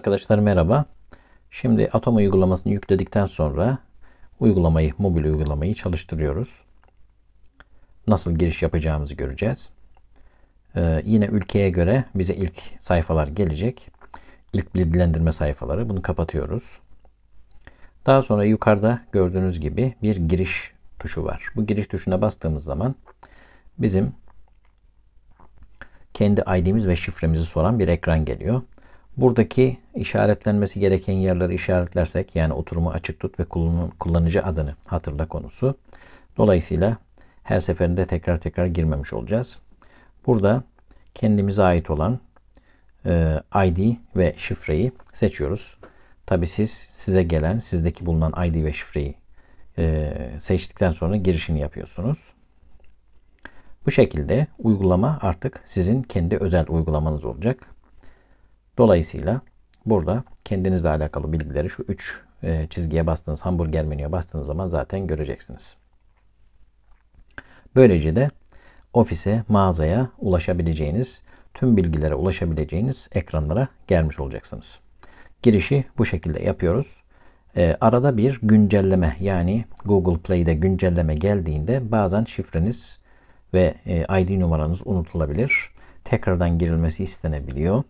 Arkadaşlar merhaba. Şimdi Atom uygulamasını yükledikten sonra uygulamayı, mobil uygulamayı çalıştırıyoruz. Nasıl giriş yapacağımızı göreceğiz. Ee, yine ülkeye göre bize ilk sayfalar gelecek. İlk bilgilendirme sayfaları. Bunu kapatıyoruz. Daha sonra yukarıda gördüğünüz gibi bir giriş tuşu var. Bu giriş tuşuna bastığımız zaman bizim kendi ID'miz ve şifremizi soran bir ekran geliyor. Buradaki işaretlenmesi gereken yerleri işaretlersek yani oturumu açık tut ve kullanıcı adını hatırla konusu. Dolayısıyla her seferinde tekrar tekrar girmemiş olacağız. Burada kendimize ait olan e, ID ve şifreyi seçiyoruz. Tabi siz size gelen sizdeki bulunan ID ve şifreyi e, seçtikten sonra girişini yapıyorsunuz. Bu şekilde uygulama artık sizin kendi özel uygulamanız olacak. Dolayısıyla burada kendinizle alakalı bilgileri şu 3 e, çizgiye bastığınız hamburger menüye bastığınız zaman zaten göreceksiniz. Böylece de ofise, mağazaya ulaşabileceğiniz, tüm bilgilere ulaşabileceğiniz ekranlara gelmiş olacaksınız. Girişi bu şekilde yapıyoruz. E, arada bir güncelleme yani Google Play'de güncelleme geldiğinde bazen şifreniz ve e, ID numaranız unutulabilir. Tekrardan girilmesi istenebiliyor.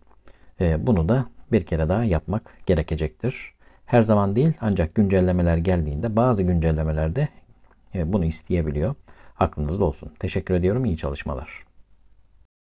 Ee, bunu da bir kere daha yapmak gerekecektir. Her zaman değil ancak güncellemeler geldiğinde bazı güncellemelerde e, bunu isteyebiliyor. Aklınızda olsun. Teşekkür ediyorum. İyi çalışmalar.